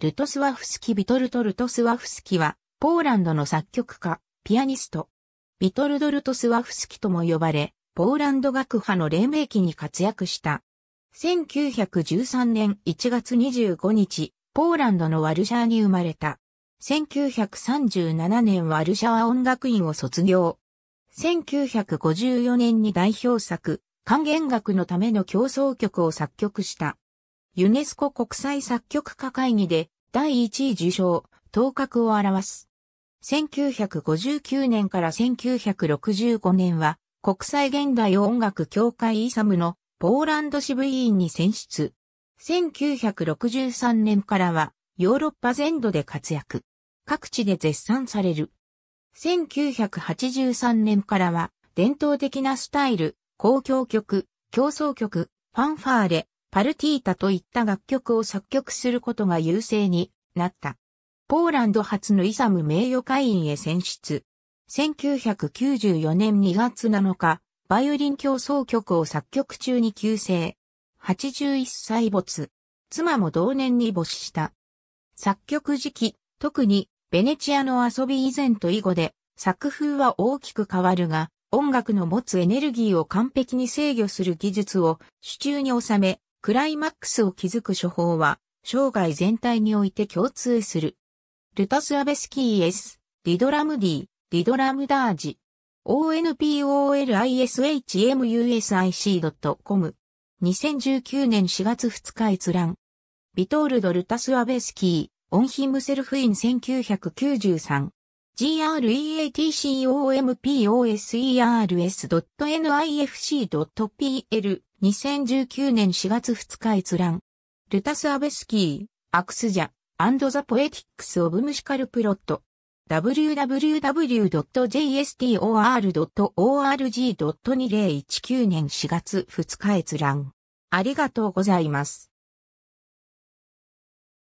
ルトスワフスキ・ビトルト・ルトスワフスキは、ポーランドの作曲家、ピアニスト。ビトルド・ルトスワフスキとも呼ばれ、ポーランド学派の黎明期に活躍した。1913年1月25日、ポーランドのワルシャーに生まれた。1937年ワルシャワ音楽院を卒業。1954年に代表作、管弦楽のための競争曲を作曲した。ユネスコ国際作曲家会議で第1位受賞、頭角を表す。1959年から1965年は、国際現代音楽協会イサムのポーランド支部委員に選出。1963年からは、ヨーロッパ全土で活躍。各地で絶賛される。1983年からは、伝統的なスタイル、公共曲、競争曲、ファンファーレ、パルティータといった楽曲を作曲することが優勢になった。ポーランド初のイサム名誉会員へ選出。1994年2月7日、バイオリン競争曲を作曲中に急逝。81歳没。妻も同年に没した。作曲時期、特にベネチアの遊び以前と以後で作風は大きく変わるが、音楽の持つエネルギーを完璧に制御する技術を手中に収め、クライマックスを築く処方は、生涯全体において共通する。ルタス・アベスキー S、リドラムディ、リドラムダージ。onpolishmusic.com。2019年4月2日閲覧。ビトールド・ルタス・アベスキー、オンヒムセルフイン1993。greatcomposes.nifc.pl 2019年4月2日閲覧。ルタス・アベスキー、アクスジャ、アンドザ・ポエティックス・オブ・ムシカル・プロット。www.jstor.org.2019 年4月2日閲覧。ありがとうございます。